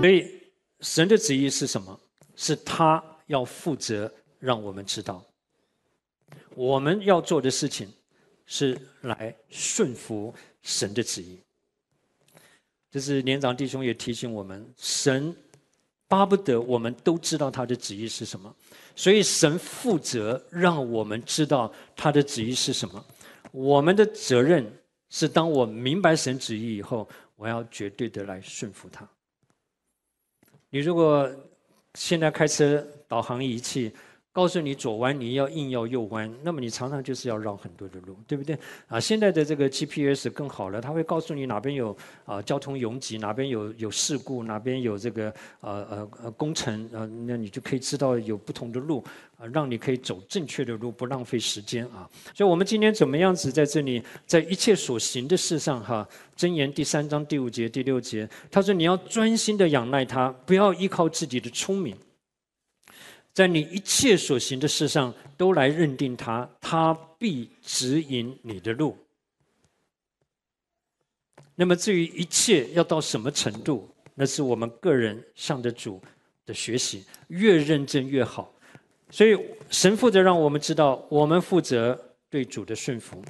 所以，神的旨意是什么？是他要负责让我们知道。我们要做的事情是来顺服神的旨意。这是年长弟兄也提醒我们：神巴不得我们都知道他的旨意是什么。所以，神负责让我们知道他的旨意是什么。我们的责任是：当我明白神旨意以后，我要绝对的来顺服他。你如果现在开车，导航仪器。告诉你左弯，你要硬要右弯，那么你常常就是要绕很多的路，对不对？啊，现在的这个 GPS 更好了，它会告诉你哪边有啊交通拥挤，哪边有有事故，哪边有这个呃呃呃工程，呃，那你就可以知道有不同的路，让你可以走正确的路，不浪费时间啊。所以我们今天怎么样子在这里，在一切所行的事上哈，真言第三章第五节第六节，他说你要专心的仰赖他，不要依靠自己的聪明。在你一切所行的事上都来认定他，他必指引你的路。那么至于一切要到什么程度，那是我们个人上的主的学习，越认真越好。所以神负责让我们知道，我们负责对主的顺服。